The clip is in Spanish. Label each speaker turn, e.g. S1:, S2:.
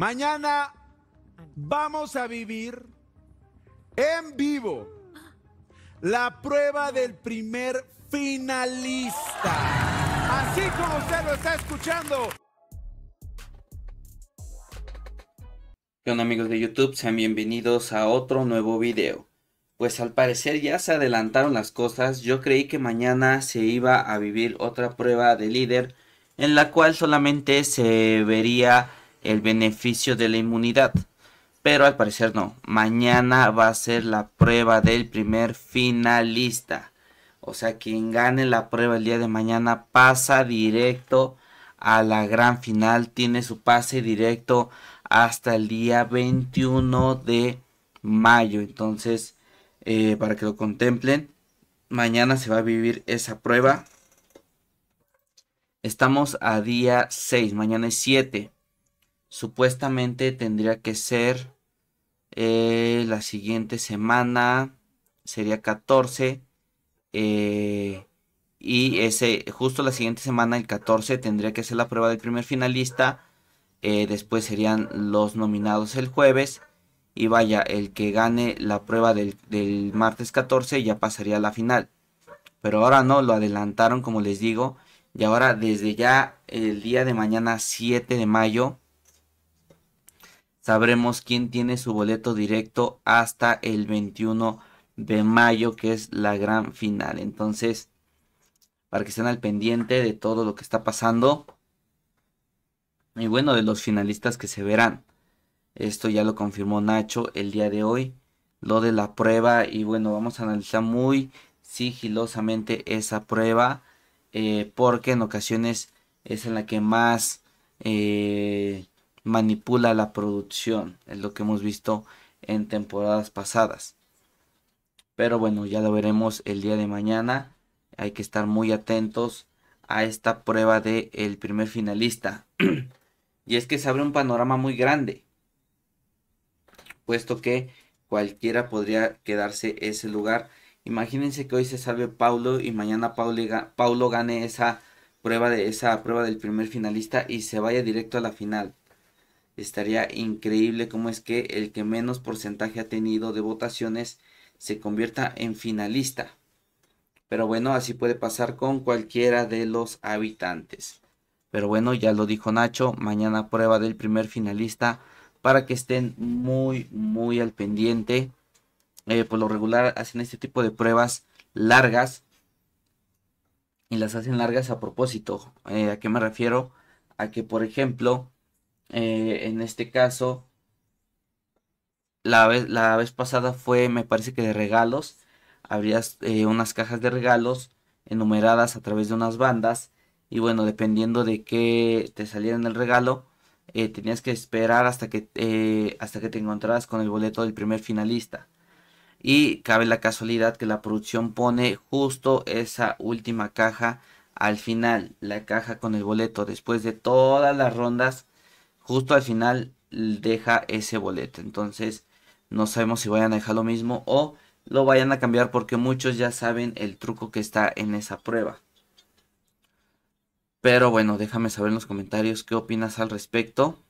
S1: Mañana vamos a vivir en vivo la prueba del primer finalista. Así como usted lo está escuchando. ¿Qué onda amigos de YouTube? Sean bienvenidos a otro nuevo video. Pues al parecer ya se adelantaron las cosas, yo creí que mañana se iba a vivir otra prueba de líder en la cual solamente se vería el beneficio de la inmunidad. Pero al parecer no. Mañana va a ser la prueba del primer finalista. O sea, quien gane la prueba el día de mañana pasa directo a la gran final. Tiene su pase directo hasta el día 21 de mayo. Entonces, eh, para que lo contemplen, mañana se va a vivir esa prueba. Estamos a día 6, mañana es 7. Supuestamente tendría que ser eh, la siguiente semana, sería 14. Eh, y ese, justo la siguiente semana, el 14, tendría que ser la prueba del primer finalista. Eh, después serían los nominados el jueves. Y vaya, el que gane la prueba del, del martes 14 ya pasaría a la final. Pero ahora no, lo adelantaron como les digo. Y ahora desde ya el día de mañana 7 de mayo sabremos quién tiene su boleto directo hasta el 21 de mayo, que es la gran final. Entonces, para que estén al pendiente de todo lo que está pasando. Y bueno, de los finalistas que se verán. Esto ya lo confirmó Nacho el día de hoy. Lo de la prueba. Y bueno, vamos a analizar muy sigilosamente esa prueba. Eh, porque en ocasiones es en la que más eh, manipula la producción. Es lo que hemos visto en temporadas pasadas. Pero bueno, ya lo veremos el día de mañana. Hay que estar muy atentos a esta prueba del el primer finalista. y es que se abre un panorama muy grande. Puesto que cualquiera podría quedarse ese lugar. Imagínense que hoy se salve Paulo y mañana Paulo, Paulo gane esa prueba de esa prueba del primer finalista y se vaya directo a la final. Estaría increíble cómo es que el que menos porcentaje ha tenido de votaciones se convierta en finalista. Pero bueno, así puede pasar con cualquiera de los habitantes. Pero bueno, ya lo dijo Nacho, mañana prueba del primer finalista para que estén muy, muy al pendiente. Eh, por lo regular hacen este tipo de pruebas largas y las hacen largas a propósito. Eh, ¿A qué me refiero? A que, por ejemplo, eh, en este caso, la vez, la vez pasada fue, me parece que de regalos. Habrías eh, unas cajas de regalos enumeradas a través de unas bandas. Y bueno, dependiendo de que te saliera en el regalo, eh, tenías que esperar hasta que, hasta que te encontraras con el boleto del primer finalista. Y cabe la casualidad que la producción pone justo esa última caja al final, la caja con el boleto, después de todas las rondas justo al final deja ese boleto. Entonces no sabemos si vayan a dejar lo mismo o lo vayan a cambiar porque muchos ya saben el truco que está en esa prueba. Pero bueno, déjame saber en los comentarios qué opinas al respecto.